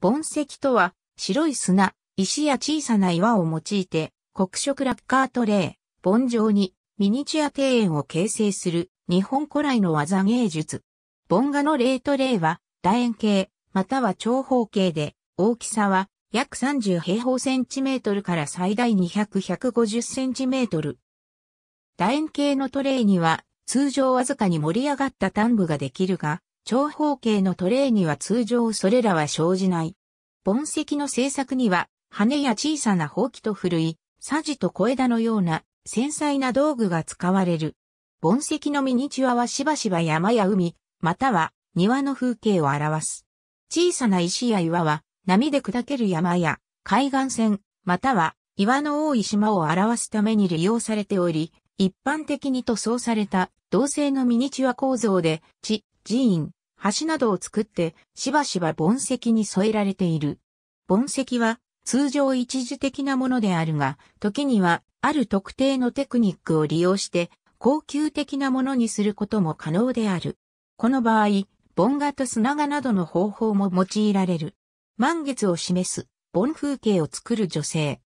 盆石とは、白い砂、石や小さな岩を用いて、黒色ラッカートレー、盆状にミニチュア庭園を形成する日本古来の技芸術。盆画のレートレーは、楕円形、または長方形で、大きさは約30平方センチメートルから最大200-150センチメートル。楕円形のトレーには、通常わずかに盛り上がった端部ができるが、長方形のトレーには通常それらは生じない。盆石の製作には、羽や小さなほうと古い、サジと小枝のような繊細な道具が使われる。盆石のミニチュアはしばしば山や海、または庭の風景を表す。小さな石や岩は波で砕ける山や海岸線、または岩の多い島を表すために利用されており、一般的に塗装された同性のミニチュア構造で地、寺院、橋などを作って、しばしば盆石に添えられている。盆石は、通常一時的なものであるが、時には、ある特定のテクニックを利用して、高級的なものにすることも可能である。この場合、盆画と砂画などの方法も用いられる。満月を示す、盆風景を作る女性。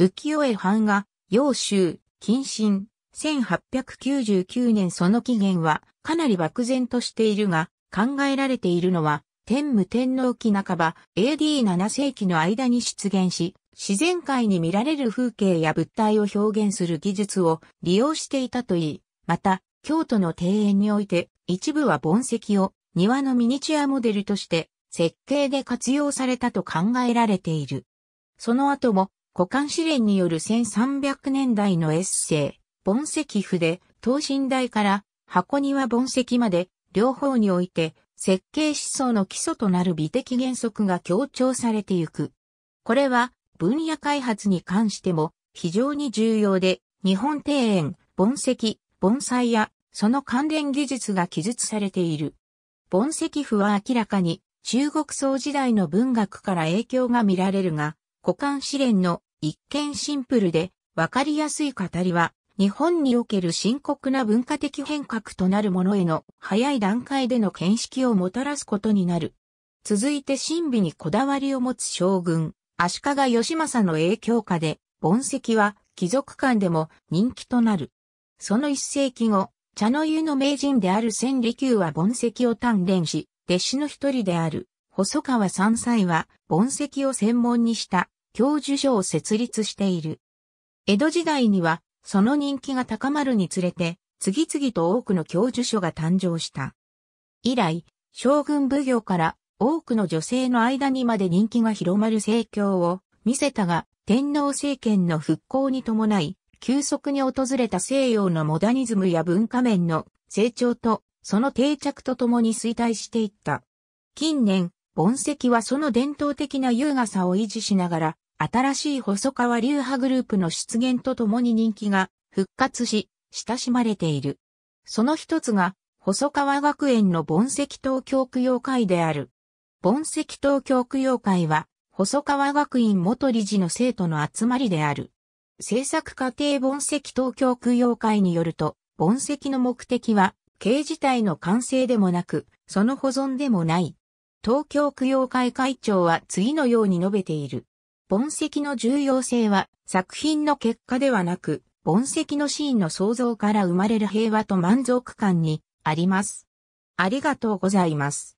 浮世絵版画、洋州、謹慎、1899年その起源はかなり漠然としているが、考えられているのは、天武天皇期半ば AD7 世紀の間に出現し、自然界に見られる風景や物体を表現する技術を利用していたといい、また、京都の庭園において、一部は盆石を庭のミニチュアモデルとして設計で活用されたと考えられている。その後も、古漢試練による1300年代のエッセイ、盆石筆、等身大から箱庭盆石まで両方において設計思想の基礎となる美的原則が強調されてゆく。これは分野開発に関しても非常に重要で日本庭園、盆石、盆栽やその関連技術が記述されている。盆石譜は明らかに中国宋時代の文学から影響が見られるが、古漢試練の一見シンプルでわかりやすい語りは日本における深刻な文化的変革となるものへの早い段階での見識をもたらすことになる。続いて神秘にこだわりを持つ将軍、足利義政の影響下で、盆石は貴族間でも人気となる。その一世紀後、茶の湯の名人である千利休は盆石を鍛錬し、弟子の一人である、細川三斎は盆石を専門にした教授所を設立している。江戸時代にはその人気が高まるにつれて、次々と多くの教授書が誕生した。以来、将軍奉行から多くの女性の間にまで人気が広まる盛況を見せたが、天皇政権の復興に伴い、急速に訪れた西洋のモダニズムや文化面の成長と、その定着とともに衰退していった。近年、盆石はその伝統的な優雅さを維持しながら、新しい細川流派グループの出現とともに人気が復活し、親しまれている。その一つが、細川学園の盆石東京供養会である。盆石東京供養会は、細川学院元理事の生徒の集まりである。制作過程盆石東京供養会によると、盆石の目的は、形自体の完成でもなく、その保存でもない。東京供養会会長は次のように述べている。盆石の重要性は作品の結果ではなく、盆石のシーンの創造から生まれる平和と満足感にあります。ありがとうございます。